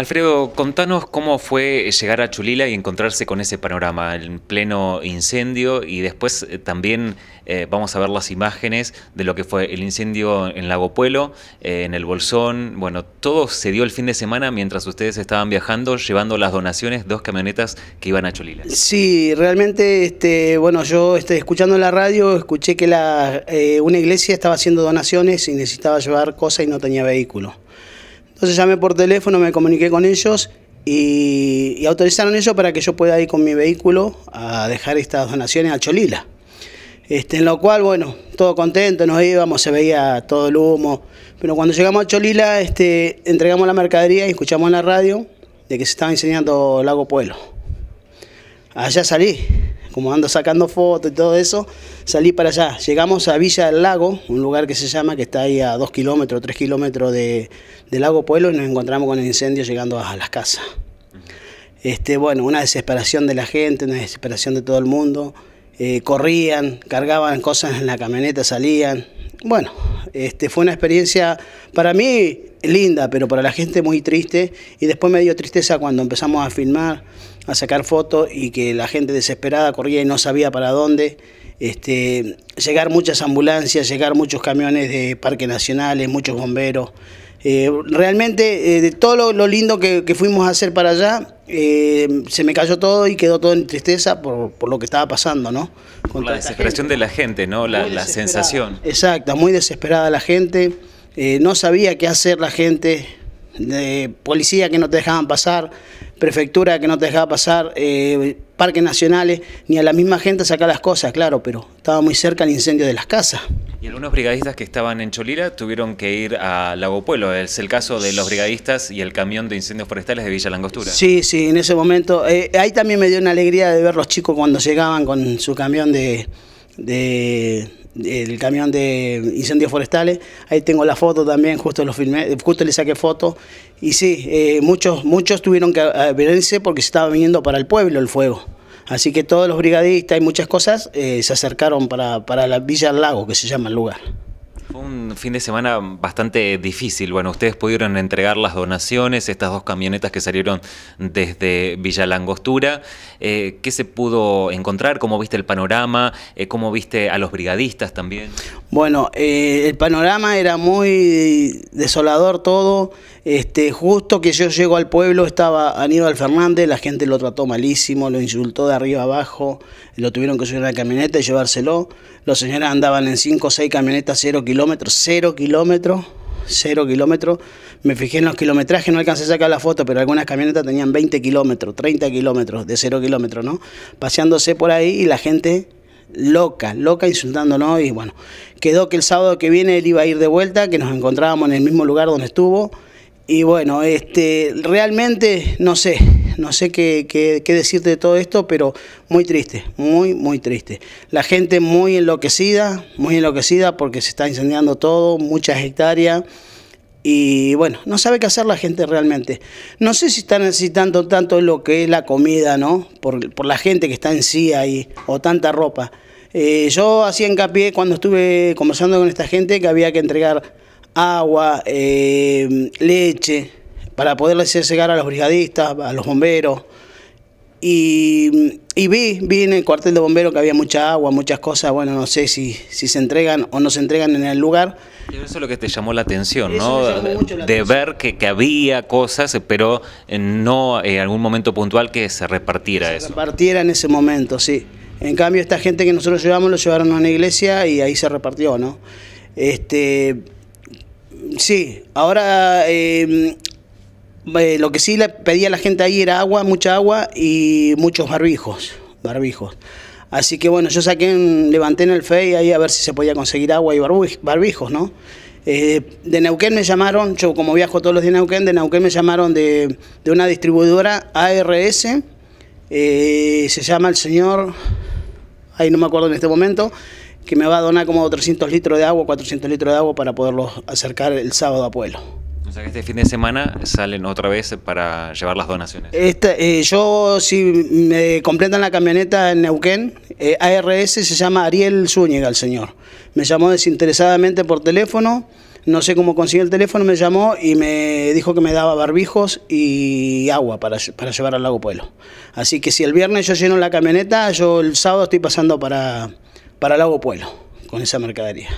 Alfredo, contanos cómo fue eh, llegar a Chulila y encontrarse con ese panorama en pleno incendio y después eh, también eh, vamos a ver las imágenes de lo que fue el incendio en Lago pueblo en el Bolsón. Bueno, todo se dio el fin de semana mientras ustedes estaban viajando llevando las donaciones, dos camionetas que iban a Chulila. Sí, realmente, este, bueno, yo este, escuchando la radio escuché que la, una iglesia estaba haciendo donaciones y necesitaba llevar cosas y no tenía vehículo. Entonces llamé por teléfono, me comuniqué con ellos y, autorizaron ellos para que yo pueda ir con mi vehículo a dejar estas donaciones a Cholila. Este, en lo cual, bueno, todo contento, nos íbamos, se veía todo el humo. Pero cuando llegamos a Cholila, este, entregamos la mercadería y escuchamos en la radio de que se estaba enseñando Lago Pueblo. Allá salí, como ando sacando fotos y todo eso, salí para allá. Llegamos a Villa del Lago, un lugar que se llama, que está ahí a 2 kilómetros, 3 kilómetros de, Lago Pueblo, y nos encontramos con el incendio llegando a las casas. Este, bueno, una desesperación de la gente, una desesperación de todo el mundo. Eh, corrían, cargaban cosas en la camioneta, salían. Bueno, este, fue una experiencia para mí linda, pero para la gente muy triste. Y después me dio tristeza cuando empezamos a filmar, a sacar fotos y que la gente desesperada corría y no sabía para dónde. Este, llegar muchas ambulancias, llegar muchos camiones de parques nacionales, muchos bomberos. Eh, realmente, eh, de todo lo, lindo que, fuimos a hacer para allá, eh, se me cayó todo y quedó todo en tristeza por, lo que estaba pasando, ¿no? Con la desesperación de la gente, ¿no? La, sensación. Exacto, muy desesperada la gente. no sabía qué hacer la gente. De policía que no te dejaban pasar prefectura que no te dejaba pasar, eh, parques nacionales, ni a la misma gente sacar las cosas, claro, pero estaba muy cerca el incendio de las casas. Y algunos brigadistas que estaban en Cholila tuvieron que ir a Lago Pueblo, es el caso de los brigadistas y el camión de incendios forestales de Villa Langostura. Sí, sí, en ese momento, eh, ahí también me dio una alegría de ver los chicos cuando llegaban con su camión de el camión de incendios forestales. Ahí tengo la foto también, justo lo filmé, justo le saqué foto. Y sí, eh, muchos, muchos tuvieron que eh, venirse porque se estaba viniendo para el pueblo el fuego. Así que todos los brigadistas y muchas cosas eh, se acercaron para, para la Villa del Lago, que se llama el lugar. Fue un fin de semana bastante difícil. Bueno, ustedes pudieron entregar las donaciones, estas dos camionetas que salieron desde Villa Langostura. Eh, ¿Qué se pudo encontrar? ¿Cómo viste el panorama? Eh, ¿Cómo viste a los brigadistas también? Bueno, eh, el panorama era muy desolador todo. Este, justo que yo llego al pueblo estaba Aníbal Fernández, la gente lo trató malísimo, lo insultó de arriba abajo, lo tuvieron que subir a la camioneta y llevárselo. Los señores andaban en 5 o 6 camionetas 0 kilómetros kilómetros, cero kilómetros, cero kilómetros. Me fijé en los kilometrajes, no alcancé a sacar la foto, pero algunas camionetas tenían 20 kilómetros, 30 kilómetros, de cero kilómetros, ¿no? Paseándose por ahí y la gente loca, loca insultándonos y bueno, quedó que el sábado que viene él iba a ir de vuelta, que nos encontrábamos en el mismo lugar donde estuvo y bueno, este realmente no sé, no sé qué, qué, decirte de todo esto, pero muy triste, muy, muy triste. La gente muy enloquecida, muy enloquecida porque se está incendiando todo, muchas hectáreas. Y bueno, no sabe qué hacer la gente realmente. No sé si está necesitando tanto lo que es la comida, ¿no? Por, la gente que está en sí ahí, o tanta ropa. Eh, yo hacía hincapié cuando estuve conversando con esta gente que había que entregar agua, eh, leche, para poderles llegar a los brigadistas, a los bomberos. Y, vi, vi en el cuartel de bomberos que había mucha agua, muchas cosas, bueno, no sé si, se entregan o no se entregan en el lugar. Eso es lo que te llamó la atención, ¿no? de ver que, había cosas, pero eh, no en eh, algún momento puntual que se repartiera eso. Se repartiera en ese momento, sí. En cambio, esta gente que nosotros llevamos lo llevaron a una iglesia y ahí se repartió, ¿no? Este, sí, ahora eh, eh, lo que sí le pedía a la gente ahí era agua, mucha agua y muchos barbijos, barbijos. Así que bueno, yo saqué, levanté en el FEI ahí a ver si se podía conseguir agua y barbijos, ¿no? Eh, de Neuquén me llamaron, yo como viajo todos los días de Neuquén, de Neuquén me llamaron de, una distribuidora ARS, eh, se llama el señor, ahí no me acuerdo en este momento, que me va a donar como 300 litros de agua, 400 litros de agua para poderlos acercar el sábado a Pueblo. O sea que este fin de semana salen otra vez para llevar las donaciones. Eh, yo, si me completan la camioneta en Neuquén, eh, ARS se llama Ariel Zúñiga, el señor. Me llamó desinteresadamente por teléfono, no sé cómo consiguió el teléfono, me llamó y me dijo que me daba barbijos y agua para, para llevar al lago Pueblo. Así que si el viernes yo lleno la camioneta, yo el sábado estoy pasando para, para Lago Pueblo con esa mercadería.